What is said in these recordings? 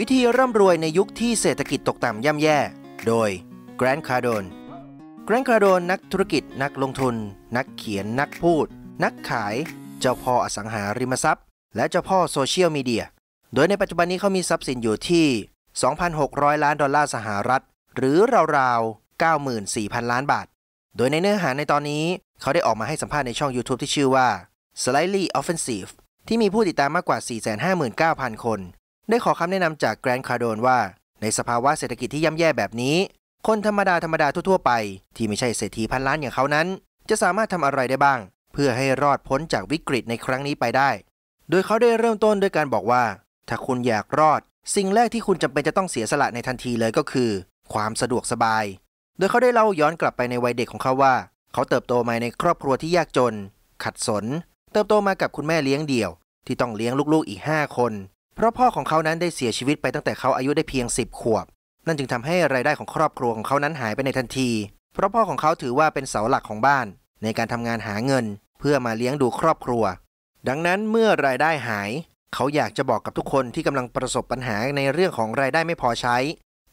วิธีร่ำรวยในยุคที่เศรษฐกิจตกต่ำย่ำแย่ โดยแกรนด์คาร์โดนแกรนด์คาร์โดนนักธุรกิจนักลงทุน นักเขียน นักพูด นักขาย เจ้าพ่ออสังหาริมทรัพย์ และเจ้าพ่อโซเชียลมีเดีย โดยในปัจจุบันนี้เขามีทรัพย์สินอยู่ที่ 2,600 ล้านดอลลาร์สหรัฐ หรือราวๆ 94,000 ล้านบาท โดยในเนื้อหาในตอนนี้เขาได้ออกมาให้สัมภาษณ์ในช่อง YouTube ที่ชื่อว่า Slightly Offensive ที่มีผู้ติดตามมากกว่า 459,000 คนได้ขอคำแนะนำจากแกรนด์คาร์โดนว่า ในสภาวะเศรษฐกิจที่ย่ำแย่แบบนี้ คนธรรมดาธรรมดาทั่วๆไป ที่ไม่ใช่เศรษฐีพันล้านอย่างเขานั้น จะสามารถทำอะไรได้บ้าง เพื่อให้รอดพ้นจากวิกฤตในครั้งนี้ไปได้ โดยเขาได้เริ่มต้นด้วยการบอกว่า ถ้าคุณอยากรอด สิ่งแรกที่คุณจำเป็นจะต้องเสียสละในทันทีเลยก็คือ ความสะดวกสบาย โดยเขาได้เล่าย้อนกลับไปในวัยเด็กของเขาว่าเขาเติบโตมาในครอบครัวที่ยากจน ขัดสน เติบโตมากับคุณแม่เลี้ยงเดี่ยว ที่ต้องเลี้ยงลูกๆอีก5คนเพราะพ่อ ของ เขานั้นได้เสียชีวิตไปตั้งแต่เขาอายุได้เพียง 10ขวบ นั่นจึงทำให้รายได้ของครอบครัว ของเขานั้นหายไปในทันที เพราะพ่อของเขาถือว่าเป็นเสาหลักของบ้าน ในการทำงานหาเงินเพื่อมาเลี้ยงดูครอบครัว ดังนั้นเมื่อรายได้หาย เขาอยากจะบอกกับทุกคนที่กำลังประสบปัญหาในเรื่องของรายได้ไม่พอใช้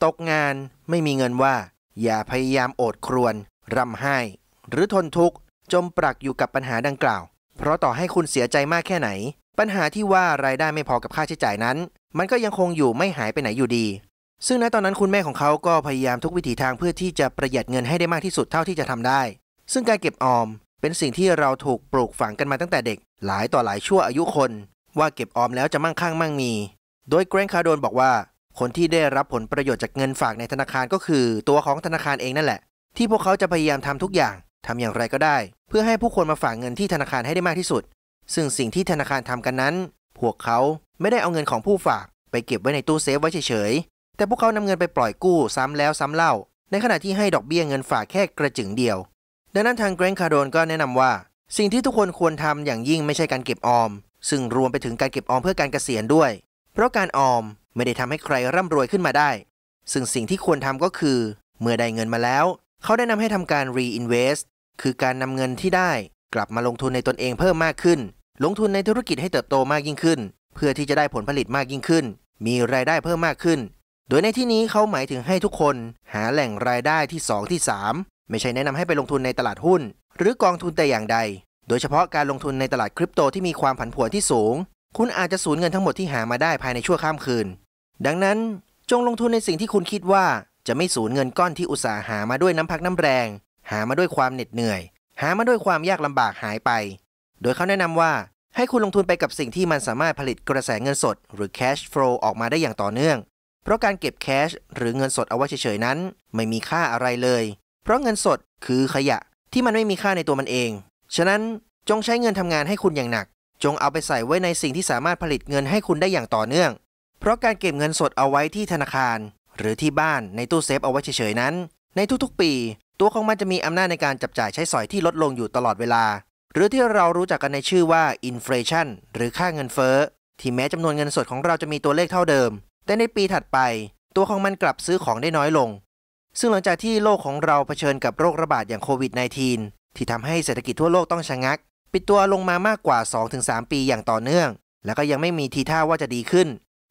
ตกงาน ไม่มีเงินว่า อย่าพยายามโอดครวนรำไห้ หรือทนทุกข์จมปลักอยู่กับปัญหาดังกล่าว เพราะต่อให้คุณเสียใจมากแค่ไหนปัญหาที่ว่ารายได้ไม่พอกับค่าใช้จ่ายนั้น มันก็ยังคงอยู่ไม่หายไปไหนอยู่ดี ซึ่งณตอนนั้นคุณแม่ของเขาก็พยายามทุกวิถีทางเพื่อที่จะประหยัดเงินให้ได้มากที่สุดเท่าที่จะทำได้ ซึ่งการเก็บออม เป็นสิ่งที่เราถูกปลูกฝังกันมาตั้งแต่เด็กหลายต่อหลายชั่วอายุคน ว่าเก็บออมแล้วจะมั่งคั่งมั่งมี โดยแกรนคาโดนบอกว่า คนที่ได้รับผลประโยชน์จากเงินฝากในธนาคารก็คือ ตัวของธนาคารเองนั่นแหละ ที่พวกเขาจะพยายามทำทุกอย่างทำอย่างไรก็ได้ เพื่อให้ผู้คนมาฝากเงินที่ธนาคารให้ได้มากที่สุดซึ่งสิ่งที่ธนาคารทำกันนั้น พวกเขาไม่ได้เอาเงินของผู้ฝาก ไปเก็บไว้ในตู้เซฟไว้เฉยๆ แต่พวกเขานำเงินไปปล่อยกู้ซ้ำแล้วซ้ำเล่า ในขณะที่ให้ดอกเบี้ยเงินฝากแค่กระจึงเดียว ดังนั้นทางแกร์คาร์โดนก็แนะนำว่า สิ่งที่ทุกคนควรทำอย่างยิ่งไม่ใช่การเก็บออม ซึ่งรวมไปถึงการเก็บออมเพื่อการเกษียณด้วย เพราะการออมไม่ได้ทำให้ใครร่ำรวยขึ้นมาได้ ซึ่งสิ่งที่ควรทำก็คือ เมื่อได้เงินมาแล้ว เขาได้นำให้ทำการ reinvest คือการนำเงินที่ได้กลับมาลงทุนในตนเองเพิ่มมากขึ้น ลงทุนในธุรกิจให้เติบโตมากยิ่งขึ้น เพื่อที่จะได้ผลผลิตมากยิ่งขึ้น มีรายได้เพิ่มมากขึ้น โดยในที่นี้เขาหมายถึงให้ทุกคน หาแหล่งรายได้ที่2ที่3 ไม่ใช่แนะนำให้ไปลงทุนในตลาดหุ้น หรือกองทุนแต่อย่างใด โดยเฉพาะการลงทุนในตลาดคริปโตที่มีความผันผวนที่สูง คุณอาจจะสูญเงินทั้งหมดที่หามาได้ภายในชั่วข้ามคืน ดังนั้นจงลงทุนในสิ่งที่คุณคิดว่า จะไม่สูญเงินก้อนที่อุตสาหามาด้วยน้ำพักน้ำแรง หามาด้วยความเหน็ดเหนื่อยหามาด้วยความยากลำบากหายไป โดยเขาแนะนำว่า ให้คุณลงทุนไปกับสิ่งที่มันสามารถผลิตกระแสเงินสด หรือ cash flow ออกมาได้อย่างต่อเนื่อง เพราะการเก็บแคชหรือเงินสดเอาไว้เฉยๆ นั้น ไม่มีค่าอะไรเลย เพราะเงินสดคือขยะที่มันไม่มีค่าในตัวมันเอง ฉะนั้นจงใช้เงินทำงานให้คุณอย่างหนัก จงเอาไปใส่ไว้ในสิ่งที่สามารถผลิตเงินให้คุณได้อย่างต่อเนื่อง เพราะการเก็บเงินสดเอาไว้ที่ธนาคาร หรือที่บ้านในตู้เซฟเอาไว้เฉยๆนั้น ในทุกๆปีตัวของมันจะมีอำนาจในการจับจ่ายใช้สอยที่ลดลงอยู่ตลอดเวลา หรือที่เรารู้จักกันในชื่อว่าอินฟลชันหรือค่าเงินเฟ้อ ที่แม้จำนวนเงินสดของเราจะมีตัวเลขเท่าเดิม แต่ในปีถัดไป ตัวของมันกลับซื้อของได้น้อยลง ซึ่งหลังจากที่โลกของเราเผชิญกับโรคระบาดอย่างโควิด -19 ที่ทำให้เศรษฐกิจทั่วโลกต้องชะงักปิดตัวลงมามากกว่า 2-3 ปีอย่างต่อเนื่อง และก็ยังไม่มีทีท่าว่าจะดีขึ้น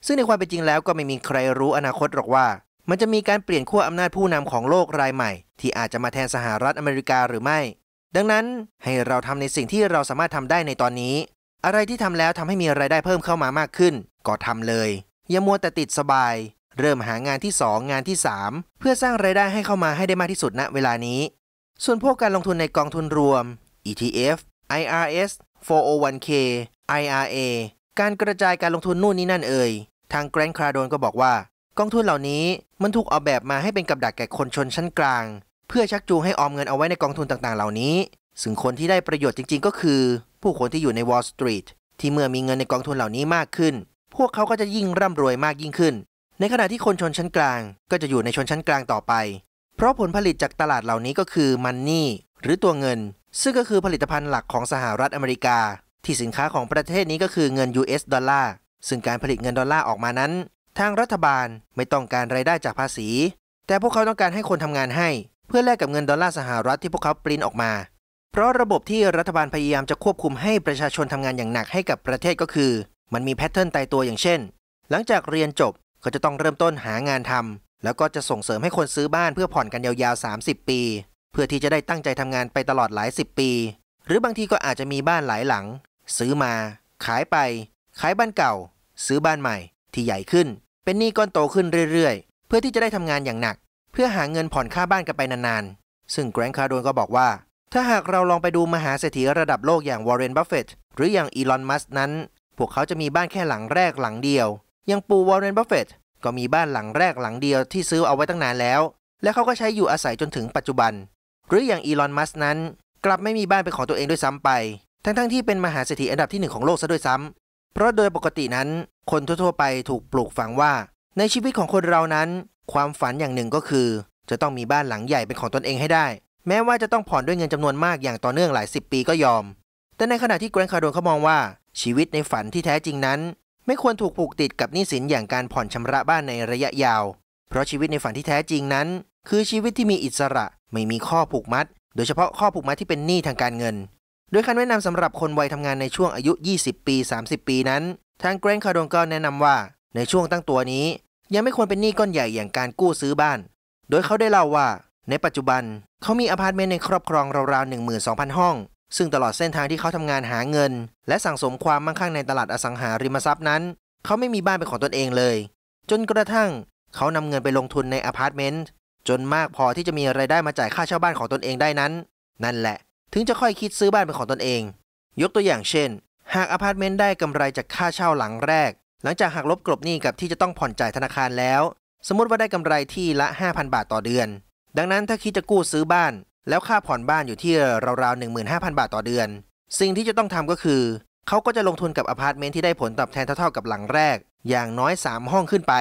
ซึ่งในความเป็นจริงแล้วก็ไม่มีใครรู้อนาคตหรอกว่ามันจะมีการเปลี่ยนขั้วอำนาจผู้นำของโลกรายใหม่ ที่อาจจะมาแทนสหรัฐอเมริกาหรือไม่ ดังนั้นให้เราทำในสิ่งที่เราสามารถทำได้ในตอนนี้ อะไรที่ทำแล้วทำให้มีไรายได้เพิ่มเข้ามามากขึ้น ก็ทำเลยอย่ามัวแต่ติดสบาย เริ่มหางานที่ 2 งานที่ 3 เพื่อสร้างไรายได้ให้เข้ามาให้ได้มากที่สุดณเวลานี้ ส่วนพวกการลงทุนในกองทุนรวม ETF IRS 401k IRA การกระจายการลงทุนนู่นนี่นั่นเอ่ยทางแกรนคราโดนก็บอกว่ากองทุนเหล่านี้มันถูกออกแบบมาให้เป็นกับดักแก่คนชนชั้นกลาง เพื่อชักจูงให้ออมเงินเอาไว้ในกองทุนต่างๆเหล่านี้ ซึ่งคนที่ได้ประโยชน์จริงๆก็คือ ผู้คนที่อยู่ในวอลล์สตรีทที่เมื่อมีเงินในกองทุนเหล่านี้มากขึ้น พวกเขาก็จะยิ่งร่ำรวยมากยิ่งขึ้น ในขณะที่คนชนชั้นกลาง ก็จะอยู่ในชนชั้นกลางต่อไป เพราะผลผลิตจากตลาดเหล่านี้ก็คือมันนี่หรือตัวเงิน ซึ่งก็คือผลิตภัณฑ์หลักของสหรัฐอเมริกา ที่สินค้าของประเทศนี้ก็คือเงิน US ดอลลาร์ซึ่งการผลิตเงินดอลลาร์ออกมานั้นทางรัฐบาลไม่ต้องการรายได้จากภาษี แต่พวกเขาต้องการให้คนทำงานให้เพื่อ แลกกับเงินดอลลาร์สหรัฐที่พวกเขาปริ้นออกมา เพราะระบบที่รัฐบาลพยายามจะควบคุมให้ประชาชนทำงานอย่างหนักให้กับประเทศก็คือ มันมีแพทเทิร์นตายตัวอย่างเช่น หลังจากเรียนจบก็จะต้องเริ่มต้นหางานทำแล้วก็จะส่งเสริมให้คนซื้อบ้านเพื่อผ่อนกันยาวๆ 30 ปี เพื่อที่จะได้ตั้งใจทำงานไปตลอดหลาย 10 ปี หรือบางทีก็อาจจะมีบ้านหลายหลัง ซื้อมา ขายไป ขายบ้านเก่า ซื้อบ้านใหม่ที่ใหญ่ขึ้น เป็นหนี้ก้อนโตขึ้นเรื่อยๆ เพื่อที่จะได้ทำงานอย่างหนัก เพื่อหาเงินผ่อนค่าบ้านกันไปนาน ๆ ซึ่งแกรนด์คาร์โดนก็บอกว่า ถ้าหากเราลองไปดูมหาเศรษฐีระดับโลกอย่างวอร์เรนบัฟเฟตหรืออย่างอีลอนมัสนั้น พวกเขาจะมีบ้านแค่หลังแรกหลังเดียว อย่างปู่วอร์เรนบัฟเฟตก็มีบ้านหลังแรกหลังเดียวที่ซื้อเอาไว้ตั้งนานแล้ว และเขาก็ใช้อยู่อาศัยจนถึงปัจจุบัน หรืออย่างอีลอนมัสนั้นกลับไม่มีบ้านเป็นของตัวเองด้วยซ้ำไป ทั้งๆทที่เป็นมหาเศรษฐีอันดับที่หนึ่งของโลกซะด้วยซ้ำเพราะโดยปกตินั้นคนทั่วๆ ไปถูกปลูกฝังว่า ในชีวิตของคนเรานั้น ความฝันอย่างหนึ่งก็คือ จะต้องมีบ้านหลังใหญ่เป็นของตนเองให้ได้ แม้ว่าจะต้องผ่อนด้วยเงินจำนวนมากอย่างต่อเนื่องหลายสิบปีก็ยอม แต่ในขณะที่แกรนคาร์โดนเขามองว่า ชีวิตในฝันที่แท้จริงนั้น ไม่ควรถูกผูกติดกับหนี้สินอย่างการผ่อนชำระบ้านในระยะยาว เพราะชีวิตในฝันที่แท้จริงนั้น คือชีวิตที่มีอิสระ ไม่มีข้อผูกมัด โดยเฉพาะข้อผูกมัดที่เป็นหนี้ทางการเงินโดยคำแนะนำสำหรับคนวัยทำงานในช่วงอายุ 20 ปี 30 ปีนั้น ทางเกรนคาร์ดงก็แนะนำว่า ในช่วงตั้งตัวนี้ ยังไม่ควรเป็นหนี้ก้อนใหญ่อย่างการกู้ซื้อบ้าน โดยเขาได้เล่าว่า ในปัจจุบันเขามีอพาร์ตเมนต์ในครอบครองราวๆ 12,000 ห้อง ซึ่งตลอดเส้นทางที่เขาทำงานหาเงิน และสั่งสมความมั่งคั่งในตลาดอสังหาริมทรัพย์นั้น เขาไม่มีบ้านเป็นของตนเองเลย จนกระทั่ง เขานำเงินไปลงทุนในอพาร์ตเมนต์จนมากพอที่จะมีไรายได้มาจ่ายค่าเช่าบ้านของตนเองได้นั้น นั่นแหละถึงจะค่อยคิดซื้อบ้านเป็นของตนเอง ยกตัวอย่างเช่น หากอพาร์ตเมนต์ได้กำไรจากค่าเช่าหลังแรก หลังจากหักลบกลบหนี้กับที่จะต้องผ่อนจ่ายธนาคารแล้ว สมมติว่าได้กำไรที่ละ 5,000 บาทต่อเดือน ดังนั้นถ้าคิดจะกู้ซื้อบ้าน แล้วค่าผ่อนบ้านอยู่ที่ราวๆ 15,000 บาทต่อเดือน สิ่งที่จะต้องทำก็คือ เขาก็จะลงทุนกับอพาร์ตเมนต์ที่ได้ผลตอบแทนเท่าๆ กับหลังแรก อย่างน้อย 3 ห้องขึ้นไป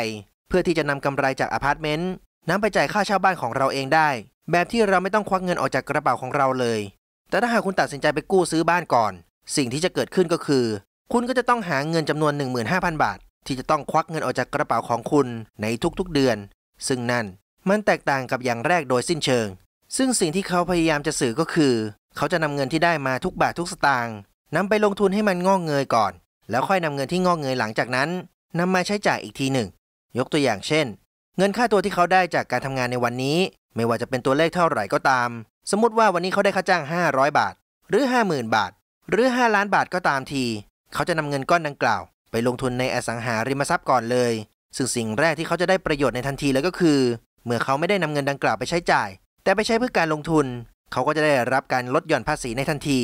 เพื่อที่จะนำกำไรจากอพาร์ตเมนต์นำไปจ่ายค่าเช่าบ้านของเราเองได้ แบบที่เราไม่ต้องควักเงินออกจากกระเป๋าของเราเลยแต่ถ้าหากคุณตัดสินใจไปกู้ซื้อบ้านก่อน สิ่งที่จะเกิดขึ้นก็คือคุณก็จะต้องหาเงินจำนวน15,000บาท ที่จะต้องควักเงินออกจากกระเป๋าของคุณในทุกๆเดือน ซึ่งนั่นมันแตกต่างกับอย่างแรกโดยสิ้นเชิง ซึ่งสิ่งที่เขาพยายามจะสื่อก็คือ เขาจะนำเงินที่ได้มาทุกบาททุกสตางค์นำไปลงทุนให้มันงอกเงยก่อน แล้วค่อยนำเงินที่งอกเงยหลังจากนั้น นำมาใช้จ่ายอีกทีหนึ่ง ยกตัวอย่างเช่น เงินค่าตัวที่เขาได้จากการทำงานในวันนี้ ไม่ว่าจะเป็นตัวเลขเท่าไหร่ก็ตามสมมติว่าวันนี้เขาได้ค่าจ้าง 500 บาท หรือ 50,000 บาท หรือ 5 ล้านบาทก็ตามที เขาจะนำเงินก้อนดังกล่าว ไปลงทุนในอสังหาริมทรัพย์ก่อนเลยซึ่งสิ่งแรกที่เขาจะได้ประโยชน์ในทันทีเลยก็คือ เมื่อเขาไม่ได้นำเงินดังกล่าวไปใช้จ่าย แต่ไปใช้เพื่อการลงทุน เขาก็จะได้รับการลดหย่อนภาษีในทันที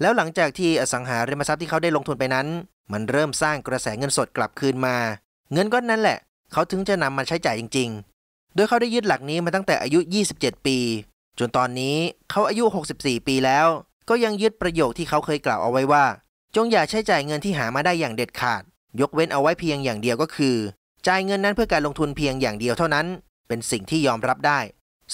แล้วหลังจากที่อสังหาริมทรัพย์ที่เขาได้ลงทุนไปนั้น มันเริ่มสร้างกระแสเงินสดกลับคืนมา เงินก้อนนั้นแหละ เขาถึงจะนำมาใช้จ่ายจริงๆ โดยเขาได้ยึดหลักนี้มาตั้งแต่อายุ 27 ปีจนตอนนี้เขาอายุ 64 ปีแล้ว ก็ยังยึดประโยคที่เขาเคยกล่าวเอาไว้ว่า จงอย่าใช้จ่ายเงินที่หามาได้อย่างเด็ดขาด ยกเว้นเอาไว้เพียงอย่างเดียวก็คือ จ่ายเงินนั้นเพื่อการลงทุนเพียงอย่างเดียวเท่านั้น เป็นสิ่งที่ยอมรับได้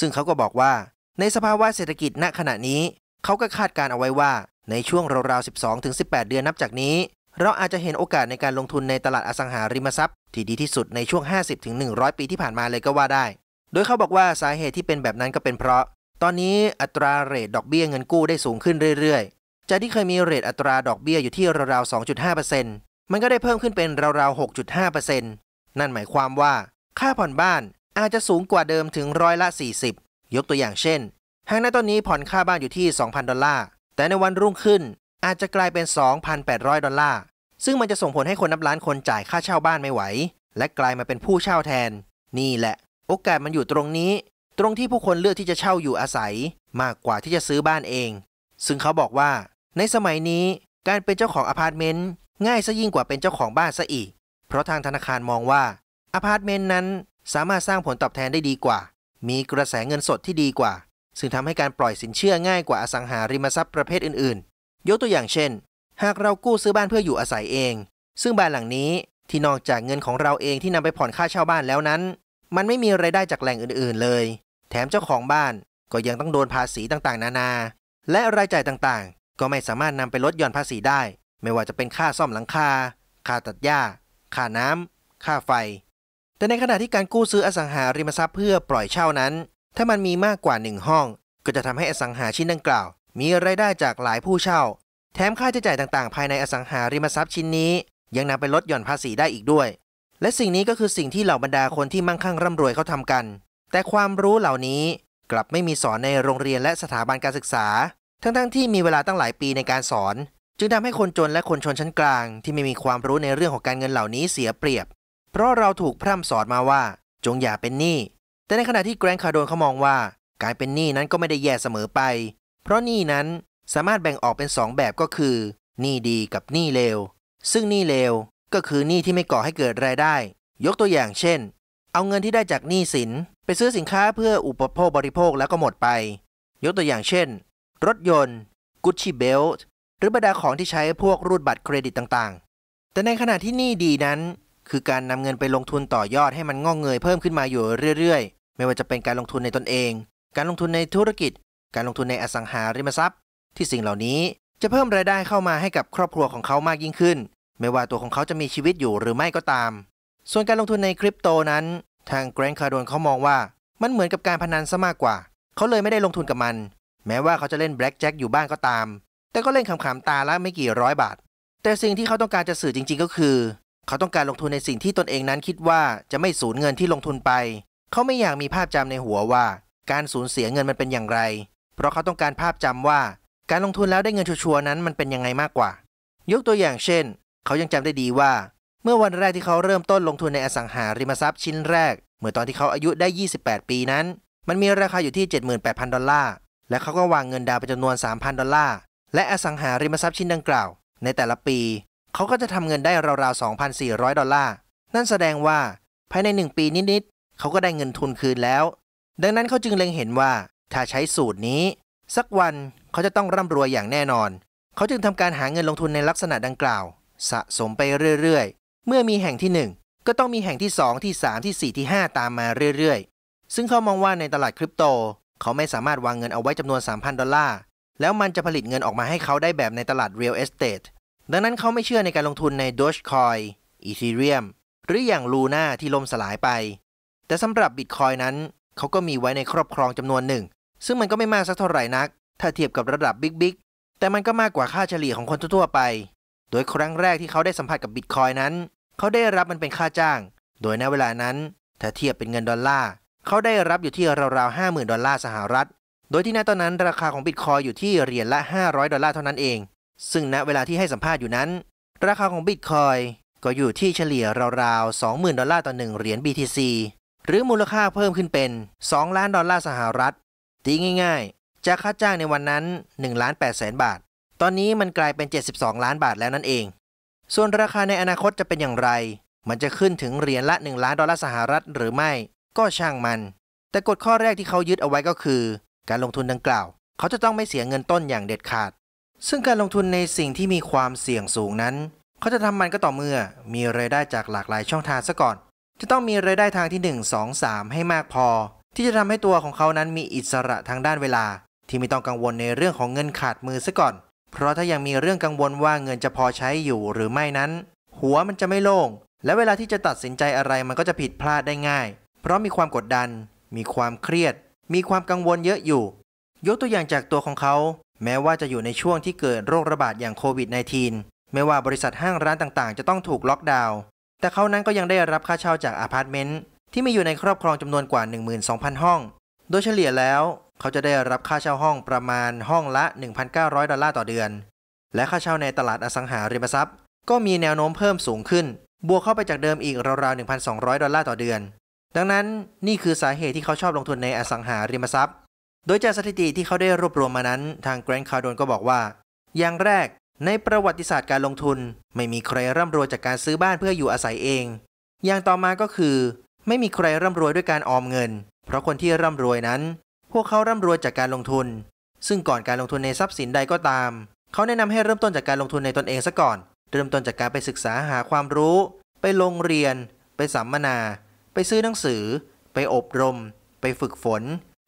ซึ่งเขาก็บอกว่า ในสภาวะเศรษฐกิจณขณะนี้ เขาก็คาดการเอาไว้ว่าในช่วงราวๆ 12-18 เดือนนับจากนี้ เราอาจจะเห็นโอกาสในการลงทุนในตลาดอสังหาริมทรัพย์ที่ดีที่สุดในช่วง 50-100 ปีที่ผ่านมาเลยก็ว่าได้ โดยเขาบอกว่าสาเหตุที่เป็นแบบนั้นก็เป็นเพราะตอนนี้อัตราเรทดอกเบี้ยเงินกู้ได้สูงขึ้นเรื่อยๆ จากที่เคยมีเรทอัตราดอกเบี้ยอยู่ที่ราวๆ 2.5%มันก็ได้เพิ่มขึ้นเป็นราวๆ 6.5%นั่นหมายความว่า ค่าผ่อนบ้านอาจจะสูงกว่าเดิมถึงร้อยละ 40 ยกตัวอย่างเช่นหากในตอนนี้ผ่อนค่าบ้านอยู่ที่ 2,000 ดอลลาร์ แต่ในวันรุ่งขึ้นอาจจะกลายเป็น 2,800 ดอลลาร์ ซึ่งมันจะส่งผลให้คนนับล้านคนจ่ายค่าเช่าบ้านไม่ไหวและกลายมาเป็นผู้เช่าแทน นี่แหละโอกาสมันอยู่ตรงนี้ตรงที่ผู้คนเลือกที่จะเช่าอยู่อาศัย มากกว่าที่จะซื้อบ้านเอง ซึ่งเขาบอกว่าในสมัยนี้การเป็นเจ้าของอพาร์ตเมนต์ ง่ายซะยิ่งกว่าเป็นเจ้าของบ้านซะอีก เพราะทางธนาคารมองว่าอพาร์ตเมนต์นั้นสามารถสร้างผลตอบแทนได้ดีกว่า มีกระแสเงินสดที่ดีกว่า ซึ่งทำให้การปล่อยสินเชื่อง่ายกว่าอสังหาริมทรัพย์ประเภทอื่นๆ ยกตัวอย่างเช่น หากเรากู้ซื้อบ้านเพื่ออยู่อาศัยเอง ซึ่งบ้านหลังนี้ที่นอกจากเงินของเราเองที่นำไปผ่อนค่าเช่าบ้านแล้วนั้น มันไม่มีไรายได้จากแหล่งอื่น ๆ เลยแถมเจ้าของบ้านก็ยังต้องโดนภาษีต่างๆ นานา และรายจ่ายต่างๆ ก็ไม่สามารถนำไปลดหย่อนภาษีได้ ไม่ว่าจะเป็นค่าซ่อมหลังคา ค่าตัดหญ้าค่าน้ำค่าไฟ แต่ในขณะที่การกู้ซื้ออสังหาริมทรัพย์เพื่อปล่อยเช่านั้น ถ้ามันมีมากกว่าหนึ่งห้อง ก็จะทำให้อสังหา ชิ้นดังกล่าว มีรายได้จากหลายผู้เช่า แถมค่าใช้จ่ายต่างๆ ภายในอสังหาริมทรัพย์ชิ้นนี้ ยังนำไปลดหย่อนภาษีได้อีกด้วย และสิ่งนี้ก็คือสิ่งที่เหล่าบรรดาคนที่มั่งคั่งร่ำรวยเขาทำกันแต่ความรู้เหล่านี้กลับไม่มีสอนในโรงเรียนและสถาบันการศึกษา ทั้งๆทที่มีเวลาตั้งหลายปีในการสอน จึงทำให้คนจนและคนชนชั้นกลางที่ไม่มีความรู้ในเรื่องของการเงินเหล่านี้เสียเปรียบ เพราะเราถูกพร่ำสอนมาว่า จงอย่าเป็นหนี้แต่ในขณะที่แกรนคาโดนเขามองว่า การเป็นหนี้นั้นก็ไม่ได้แย่เสมอไป เพราะหนี้นั้นสามารถแบ่งออกเป็น2แบบก็คือหนี้ดีกับหนี้เลวซึ่งหนี้เลวก็คือหนี้ที่ไม่ก่อให้เกิดรายได้ ยกตัวอย่างเช่น เอาเงินที่ได้จากหนี้สินไปซื้อสินค้าเพื่ออุปโภคบริโภคแล้วก็หมดไป ยกตัวอย่างเช่น รถยนต์กุชชี่เบลต์หรือบรรดาของที่ใช้พวกรูดบัตรเครดิตต่างๆ แต่ในขณะที่นี่ดีนั้น คือการนำเงินไปลงทุนต่อยอดให้มันงอกเงยเพิ่มขึ้นมาอยู่เรื่อยๆ ไม่ว่าจะเป็นการลงทุนในตนเอง การลงทุนในธุรกิจ การลงทุนในอสังหาริมทรัพย์ ที่สิ่งเหล่านี้จะเพิ่มรายได้เข้ามาให้กับครอบครัวของเขามากยิ่งขึ้น ไม่ว่าตัวของเขาจะมีชีวิตอยู่หรือไม่ก็ตาม ส่วนการลงทุนในคริปโตนั้นทางแกรนด์คาร์ดอนเขามองว่ามันเหมือนกับการพนันซะมากกว่า เขาเลยไม่ได้ลงทุนกับมัน แม้ว่าเขาจะเล่นแบล็กแจ็คอยู่บ้านก็ตาม แต่ก็เล่นขำๆตาละไม่กี่ร้อยบาท แต่สิ่งที่เขาต้องการจะสื่อจริงๆก็คือ เขาต้องการลงทุนในสิ่งที่ตนเองนั้นคิดว่าจะไม่สูญเงินที่ลงทุนไป เขาไม่อยากมีภาพจำในหัวว่า การสูญเสียเงินมันเป็นอย่างไร เพราะเขาต้องการภาพจำว่า การลงทุนแล้วได้เงินชัวร์นั้นมันเป็นยังไงมากกว่า ยกตัวอย่างเช่นเขายังจำได้ดีว่าเมื่อวันแรกที่เขาเริ่มต้นลงทุนในอสังหาริมทรัพย์ชิ้นแรก เมื่อตอนที่เขาอายุได้ 28 ปีนั้น มันมีราคาอยู่ที่ 78,000 ดอลลาร์ และเขาก็วางเงินดาวไปจำนวน 3,000 ดอลลาร์ และอสังหาริมทรัพย์ชิ้นดังกล่าว ในแต่ละปี เขาก็จะทำเงินได้ราวๆ 2,400 ดอลลาร์ นั่นแสดงว่า ภายใน 1 ปีนิดๆ เขาก็ได้เงินทุนคืนแล้ว ดังนั้นเขาจึงเล็งเห็นว่า ถ้าใช้สูตรนี้ สักวันเขาจะต้องร่ำรวยอย่างแน่นอน เขาจึงทำการหาเงินลงทุนในลักษณะดังกล่าว สะสมไปเรื่อยๆเมื่อมีแห่งที่ 1 ก็ต้องมีแห่งที่ 2 ที่ 3 ที่ 4 ที่ 5 ตามมาเรื่อยๆ ซึ่งเขามองว่าในตลาดคริปโตเขาไม่สามารถวางเงินเอาไว้จำนวน 3,000 ดอลลาร์แล้วมันจะผลิตเงินออกมาให้เขาได้แบบในตลาด Real Estate ดังนั้นเขาไม่เชื่อในการลงทุนใน Dogecoin Ethereum หรืออย่างลูน่าที่ล่มสลายไป แต่สำหรับบิตคอยนั้น เขาก็มีไว้ในครอบครองจำนวนหนึ่งซึ่งมันก็ไม่มากสักเท่าไหร่นัก ถ้าเทียบกับระดับบิ๊กๆ แต่มันก็มากกว่าค่าเฉลี่ยของคนทั่วๆไป โดยครั้งแรกที่เขาได้สัมผัสกับบิตคอยนั้นเขาได้รับมันเป็นค่าจ้าง โดยในเวลานั้นถ้าเทียบเป็นเงินดอลลาร์เขาได้รับอยู่ที่ราวๆห้าหมื่นดอลลาร์สหรัฐ โดยที่ณตอนนั้น ราคาของบิตคอยอยู่ที่เหรียญละ500ดอลลาร์เท่านั้นเอง ซึ่งณเวลาที่ให้สัมภาษณ์อยู่นั้น ราคาของบิตคอยก็อยู่ที่เฉลี่ยราวๆ20,000ดอลลาร์ต่อ1 เหรียญ BTC หรือมูลค่าเพิ่มขึ้นเป็น 2 ล้านดอลลาร์สหรัฐตีง่าย ๆจากค่าจ้างในวันนั้น1ล้าน8แสนบาท ตอนนี้มันกลายเป็น 72 ล้านบาทแล้วนั่นเองส่วนราคาในอนาคตจะเป็นอย่างไร มันจะขึ้นถึงเหรียญละ 1 ล้านดอลลาร์สหรัฐหรือไม่ ก็ช่างมัน แต่กฎข้อแรกที่เขายึดเอาไว้ก็คือ การลงทุนดังกล่าว เขาจะต้องไม่เสียเงินต้นอย่างเด็ดขาด ซึ่งการลงทุนในสิ่งที่มีความเสี่ยงสูงนั้น เขาจะทำมันก็ต่อเมื่อ มีรายได้จากหลากหลายช่องทางซะก่อน จะต้องมีรายได้ทางที่ 1 2 3 ให้มากพอ ที่จะทำให้ตัวของเขานั้นมีอิสระทางด้านเวลา ที่ไม่ต้องกังวลในเรื่องของเงินขาดมือซะก่อนเพราะถ้ายังมีเรื่องกังวลว่าเงินจะพอใช้อยู่หรือไม่นั้น หัวมันจะไม่โล่งและเวลาที่จะตัดสินใจอะไรมันก็จะผิดพลาดได้ง่าย เพราะมีความกดดัน มีความเครียด มีความกังวลเยอะอยู่ ยกตัวอย่างจากตัวของเขา แม้ว่าจะอยู่ในช่วงที่เกิดโรคระบาดอย่างโควิด -19 ไม่ว่าบริษัทห้างร้านต่างๆจะต้องถูกล็อกดาวน์แต่เขานั้นก็ยังได้รับค่าเช่าจากอาพาร์ตเมนต์ที่มีอยู่ในครอบครองจำนวนกว่า12,000ห้องโดยเฉลี่ยแล้วเขาจะได้รับค่าเช่าห้องประมาณห้องละ 1,900 ดอลลาร์ต่อเดือน และค่าเช่าในตลาดอสังหาริมทรัพย์ ก็มีแนวโน้มเพิ่มสูงขึ้น บวกเข้าไปจากเดิมอีกราวๆ 1,200 ดอลลาร์ต่อเดือน ดังนั้นนี่คือสาเหตุที่เขาชอบลงทุนในอสังหาริมทรัพย์ โดยจากสถิติที่เขาได้รวบรวมมานั้น ทางแกรนด์คาร์ดอนก็บอกว่าอย่างแรก ในประวัติศาสตร์การลงทุน ไม่มีใครร่ำรวยจากการซื้อบ้านเพื่ออยู่อาศัยเอง อย่างต่อมาก็คือ ไม่มีใครร่ำรวยด้วยการออมเงิน เพราะคนที่ร่ำรวยนั้นพวกเขาร่ำรวยจากการลงทุน ซึ่งก่อนการลงทุนในทรัพย์สินใดก็ตาม เขาแนะนำให้เริ่มต้นจากการลงทุนในตนเองซะก่อน เริ่มต้นจากการไปศึกษาหาความรู้ ไปลงเรียน ไปสัมมนา ไปซื้อหนังสือ ไปอบรม ไปฝึกฝน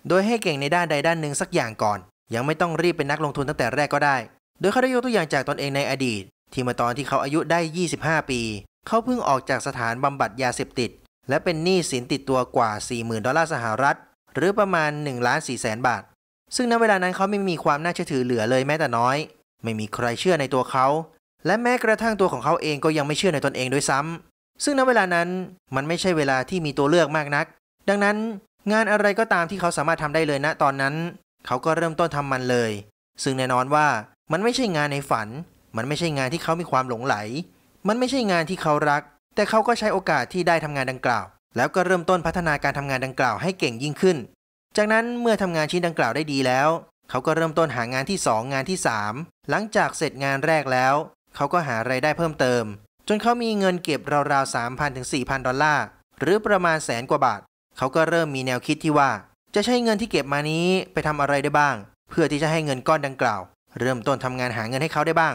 โดยให้เก่งในด้านใดด้านหนึ่งสักอย่างก่อน ยังไม่ต้องรีบเป็นนักลงทุนตั้งแต่แรกก็ได้ โดยเขาได้ยกตัวอย่างจากตนเองในอดีต ที่มาตอนที่เขาอายุได้ 25 ปี เขาเพิ่งออกจากสถานบำบัดยาเสพติด และเป็นหนี้สินติดตัวกว่า 40,000 ดอลลาร์สหรัฐหรือประมาณ1ล้าน4แสนบาทซึ่งณเวลานั้นเขาไม่มีความน่าเชื่อถือเหลือเลยแม้แต่น้อย ไม่มีใครเชื่อในตัวเขา และแม้กระทั่งตัวของเขาเองก็ยังไม่เชื่อในตนเองด้วยซ้ำ ซึ่งณเวลานั้นมันไม่ใช่เวลาที่มีตัวเลือกมากนัก ดังนั้น งานอะไรก็ตามที่เขาสามารถทำได้เลยณตอนนั้น เขาก็เริ่มต้นทำมันเลย ซึ่งแน่นอนว่ามันไม่ใช่งานในฝัน มันไม่ใช่งานที่เขามีความหลงไหล มันไม่ใช่งานที่เขารัก แต่เขาก็ใช้โอกาสที่ได้ทำงานดังกล่าวแล้วก็เริ่มต้นพัฒนาการทำงานดังกล่าวให้เก่งยิ่งขึ้น จากนั้นเมื่อทำงานชิ้นดังกล่าวได้ดีแล้ว เขาก็เริ่มต้นหางานที่ 2 งานที่ 3 หลังจากเสร็จงานแรกแล้ว เขาก็หาไรายได้เพิ่มเติม จนเขามีเงินเก็บราวๆ3,000ถึง4,000 ดอลลาร์ หรือประมาณแสนกว่าบาท เขาก็เริ่มมีแนวคิดที่ว่า จะใช้เงินที่เก็บมานี้ไปทำอะไรได้บ้าง เพื่อที่จะให้เงินก้อนดังกล่าว เริ่มต้นทำงานหาเงินให้เขาได้บ้าง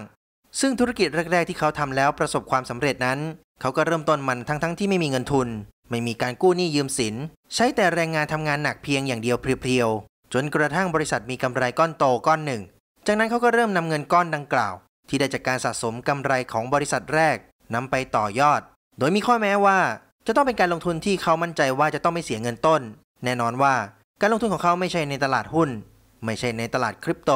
ซึ่งธุรกิจแรกๆ ที่เขาทำแล้วประสบความสำเร็จนั้น เขาก็เริ่มต้นมันทั้งๆทที่ไม่มีเงินทุนไม่มีการกู้หนี้ยืมสิน ใช้แต่แรงงานทำงานหนักเพียงอย่างเดียวเพียวๆจนกระทั่งบริษัทมีกำไรก้อนโตก้อนหนึ่ง จากนั้นเขาก็เริ่มนำเงินก้อนดังกล่าว ที่ได้จากการสะสมกำไรของบริษัทแรกนำไปต่อยอด โดยมีข้อแม้ว่าจะต้องเป็นการลงทุนที่เขามั่นใจว่าจะต้องไม่เสียเงินต้น แน่นอนว่าการลงทุนของเขาไม่ใช่ในตลาดหุ้น ไม่ใช่ในตลาดคริปโต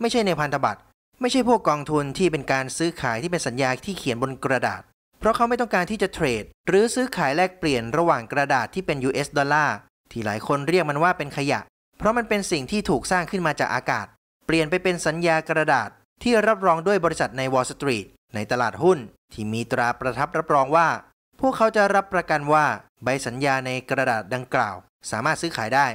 ไม่ใช่ในพันธบัตรไม่ใช่พวกกองทุนที่เป็นการซื้อขายที่เป็นสัญญาที่เขียนบนกระดาษเพราะเขาไม่ต้องการที่จะเทรด หรือซื้อขายแลกเปลี่ยนระหว่างกระดาษที่เป็น US ดอลลาร์ที่หลายคนเรียกมันว่าเป็นขยะ เพราะมันเป็นสิ่งที่ถูกสร้างขึ้นมาจากอากาศ เปลี่ยนไปเป็นสัญญากระดาษ ที่รับรองด้วยบริษัทในวอลสตรีทในตลาดหุ้น ที่มีตราประทับรับรองว่า พวกเขาจะรับประกันว่าใบสัญญาในกระดาษดังกล่าว สามารถซื้อขายได้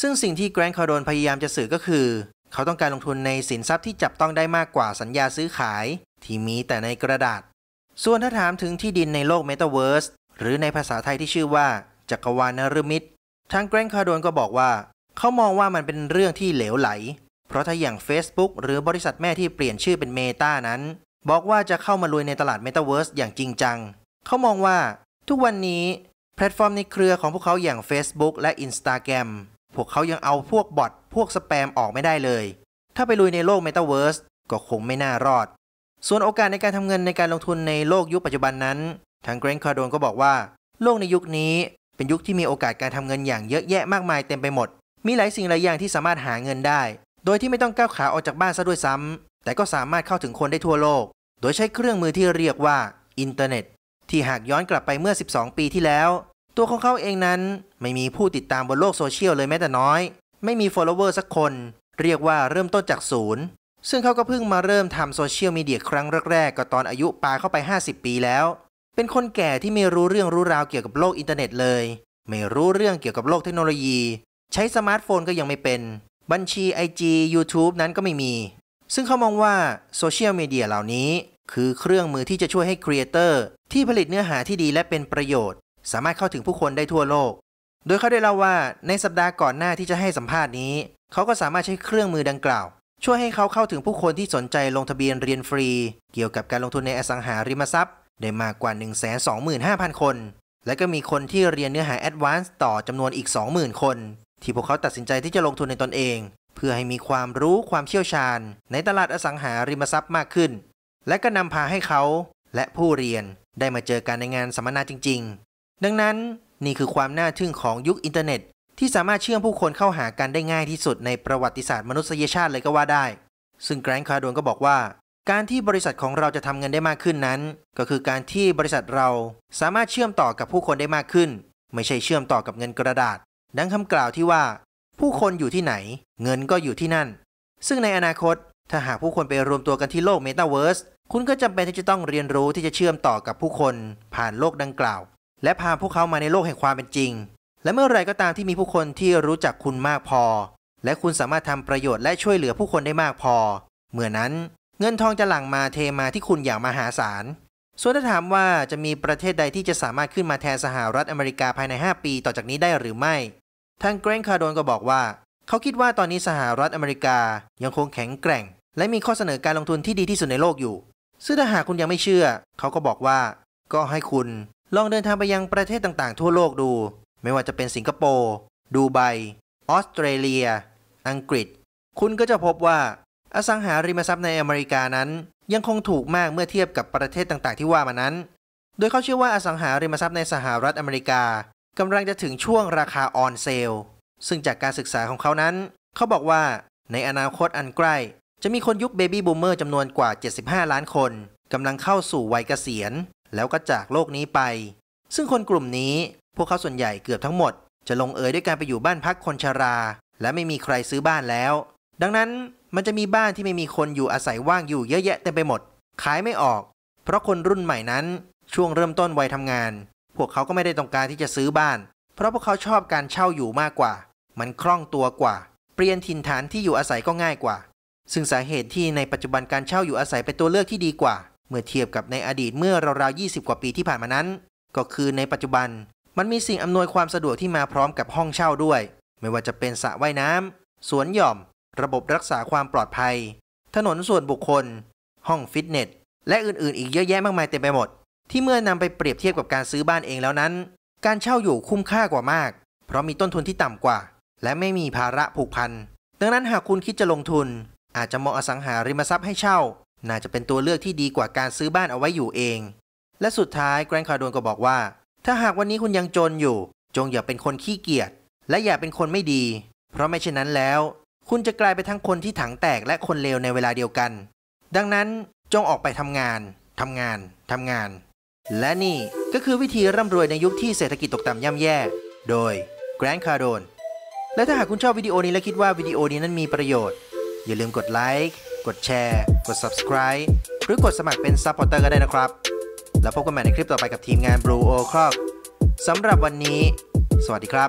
ซึ่งสิ่งที่แกรนด์คาร์โดนพยายามจะสื่อก็คือ เขาต้องการลงทุนในสินทรัพย์ที่จับต้องได้มากกว่าสัญญาซื้อขาย ที่มีแต่ในกระดาษส่วนถ้าถามถึงที่ดินในโลกเมตาเวิร์สหรือในภาษาไทยที่ชื่อว่า จักรวาลนรมิตทางแกรนคาร์โดนก็บอกว่าเขามองว่ามันเป็นเรื่องที่เหลวไหล เพราะถ้าอย่าง Facebook หรือบริษัทแม่ที่เปลี่ยนชื่อเป็นเมตานั้น บอกว่าจะเข้ามาลุยในตลาดเมตาเวิร์สอย่างจริงจังเขามองว่า ทุกวันนี้แพลตฟอร์มในเครือของพวกเขาอย่าง Facebook และ Instagram พวกเขายังเอาพวกบอทพวกสแปมออกไม่ได้เลย ถ้าไปลุยในโลกเมตาเวิร์สก็คงไม่น่ารอดส่วนโอกาสในการทำเงินในการลงทุนในโลกยุคปัจจุบันนั้น ทางเกรนคาร์โดนก็บอกว่าโลกในยุคนี้เป็นยุคที่มีโอกาสการทำเงินอย่างเยอะแยะมากมายเต็มไปหมด มีหลายสิ่งหลายอย่างที่สามารถหาเงินได้ โดยที่ไม่ต้องก้าวขาออกจากบ้านซะด้วยซ้ำแต่ก็สามารถเข้าถึงคนได้ทั่วโลก โดยใช้เครื่องมือที่เรียกว่าอินเทอร์เน็ต ที่หากย้อนกลับไปเมื่อ 12 ปีที่แล้ว ตัวของเขาเองนั้นไม่มีผู้ติดตามบนโลกโซเชียลเลยแม้แต่น้อย ไม่มีโฟลเลอร์สักคน เรียกว่าเริ่มต้นจากศูนย์ซึ่งเขาก็เพิ่งมาเริ่มทำโซเชียลมีเดียครั้งแรกๆก็ตอนอายุปาเข้าไป 50 ปีแล้ว เป็นคนแก่ที่ไม่รู้เรื่องรู้ราวเกี่ยวกับโลกอินเทอร์เน็ตเลย ไม่รู้เรื่องเกี่ยวกับโลกเทคโนโลยี ใช้สมาร์ทโฟนก็ยังไม่เป็น บัญชี IG YouTube นั้นก็ไม่มี ซึ่งเขามองว่าโซเชียลมีเดียเหล่านี้ คือเครื่องมือที่จะช่วยให้ครีเอเตอร์ที่ผลิตเนื้อหาที่ดีและเป็นประโยชน์ สามารถเข้าถึงผู้คนได้ทั่วโลก โดยเขาได้เล่าว่า ในสัปดาห์ก่อนหน้าที่จะให้สัมภาษณ์นี้เขาก็สามารถใช้เครื่องมือดังกล่าวช่วยให้เขาเข้าถึงผู้คนที่สนใจลงทะเบียนเรียนฟรี เกี่ยวกับการลงทุนในอสังหาริมทรัพย์ได้มากกว่า 125,000 คน และก็มีคนที่เรียนเนื้อหาแอดวานซ์ต่อจำนวนอีก 20,000 คน ที่พวกเขาตัดสินใจที่จะลงทุนในตนเอง เพื่อให้มีความรู้ความเชี่ยวชาญ ในตลาดอสังหาริมทรัพย์มากขึ้น และก็นำพาให้เขา และผู้เรียนได้มาเจอกันในงานสัมมนาจริง ๆ ดังนั้นนี่คือความน่าทึ่งของยุคอินเทอร์เน็ตที่สามารถเชื่อมผู้คนเข้าหากันได้ง่ายที่สุดในประวัติศาสตร์มนุษยชาติเลยก็ว่าได้ ซึ่งแกรนด์คาร์ดอนก็บอกว่า การที่บริษัทของเราจะทำเงินได้มากขึ้นนั้น ก็คือการที่บริษัทเราสามารถเชื่อมต่อกับผู้คนได้มากขึ้น ไม่ใช่เชื่อมต่อกับเงินกระดาษ ดังคำกล่าวที่ว่า ผู้คนอยู่ที่ไหน เงินก็อยู่ที่นั่น ซึ่งในอนาคตถ้าหากผู้คนไปรวมตัวกันที่โลกเมตาเวิร์สคุณก็จำเป็นที่จะต้องเรียนรู้ที่จะเชื่อมต่อกับผู้คน ผ่านโลกดังกล่าว และพาพวกเขามาในโลกแห่งความเป็นจริงและเมื่อไรก็ตามที่มีผู้คนที่รู้จักคุณมากพอ และคุณสามารถทำประโยชน์และช่วยเหลือผู้คนได้มากพอ เมื่อนั้นเงินทองจะหลั่งมาเทมาที่คุณอย่างมหาศาลส่วนถ้าถามว่าจะมีประเทศใดที่จะสามารถขึ้นมาแทนสหรัฐอเมริกาภายใน 5 ปีต่อจากนี้ได้หรือไม่ทางเกรงคาร์โดนก็บอกว่า เขาคิดว่าตอนนี้สหรัฐอเมริกายังคงแข็งแกร่ง และมีข้อเสนอการลงทุนที่ดีที่สุดในโลกอยู่ซึ่งถ้าหากคุณยังไม่เชื่อ เขาก็บอกว่า ก็ให้คุณ ลองเดินทางไปยังประเทศต่างๆ ทั่วโลกดูไม่ว่าจะเป็นสิงคโปร์ ดูไบ ออสเตรเลีย อังกฤษ คุณก็จะพบว่า อสังหาริมทรัพย์ในอเมริกานั้น ยังคงถูกมากเมื่อเทียบกับประเทศต่างๆ ที่ว่ามานั้น โดยเขาเชื่อว่าอสังหาริมทรัพย์ในสหรัฐอเมริกากำลังจะถึงช่วงราคาออนเซล ซึ่งจากการศึกษาของเขานั้น เขาบอกว่า ในอนาคตอันใกล้ จะมีคนยุคเบบี้บูมเมอร์จำนวนกว่า 75 ล้านคนกำลังเข้าสู่วัยเกษียณ แล้วก็จากโลกนี้ไป ซึ่งคนกลุ่มนี้พวกเขาส่วนใหญ่เกือบทั้งหมด จะลงเอยด้วยการไปอยู่บ้านพักคนชรา และไม่มีใครซื้อบ้านแล้ว ดังนั้นมันจะมีบ้านที่ไม่มีคนอยู่อาศัยว่างอยู่เยอะแยะเต็มไปหมดขายไม่ออกเพราะคนรุ่นใหม่นั้นช่วงเริ่มต้นวัยทำงาน พวกเขาก็ไม่ได้ต้องการที่จะซื้อบ้าน เพราะพวกเขาชอบการเช่าอยู่มากกว่า มันคล่องตัวกว่า เปลี่ยนถิ่นฐานที่อยู่อาศัยก็ง่ายกว่า ซึ่งสาเหตุที่ในปัจจุบันการเช่าอยู่อาศัยเป็นตัวเลือกที่ดีกว่า เมื่อเทียบกับในอดีตเมื่อราวๆ20 กว่าปีที่ผ่านมานั้น ก็คือในปัจจุบันมันมีสิ่งอำนวยความสะดวกที่มาพร้อมกับห้องเช่าด้วย ไม่ว่าจะเป็นสระว่ายน้ำ สวนหย่อม ระบบรักษาความปลอดภัย ถนนส่วนบุคคล ห้องฟิตเนสและอื่นๆอีกเยอะแยะมากมายเต็มไปหมดที่เมื่อนำไปเปรียบเทียบกับการซื้อบ้านเองแล้วนั้น การเช่าอยู่คุ้มค่ากว่ามาก เพราะมีต้นทุนที่ต่ำกว่า และไม่มีภาระผูกพันดังนั้นหากคุณคิดจะลงทุน อาจจะมองอสังหาริมทรัพย์ให้เช่า น่าจะเป็นตัวเลือกที่ดีกว่าการซื้อบ้านเอาไว้อยู่เอง และสุดท้ายแกรนคาร์โดนก็บอกว่าถ้าหากวันนี้คุณยังจนอยู่ จงอย่าเป็นคนขี้เกียจและอย่าเป็นคนไม่ดีเพราะไม่เช่นนั้นแล้ว คุณจะกลายไปทั้งคนที่ถังแตกและคนเลวในเวลาเดียวกัน ดังนั้นจงออกไปทำงานทำงานทำงาน และนี่ก็คือวิธีร่ำรวยในยุคที่เศรษฐกิจตกต่ำย่ำแย่โดยแกรนด์คาร์โดนและถ้าหากคุณชอบวิดีโอนี้และคิดว่าวิดีโอนี้นั้นมีประโยชน์ อย่าลืมกดไลค์กดแชร์ กด subscribe หรือกดสมัครเป็นซัพพอร์เตอร์ก็ได้นะครับแล้วพบกันใหม่ในคลิปต่อไปกับทีมงาน Blue o c l o c k สำหรับวันนี้ สวัสดีครับ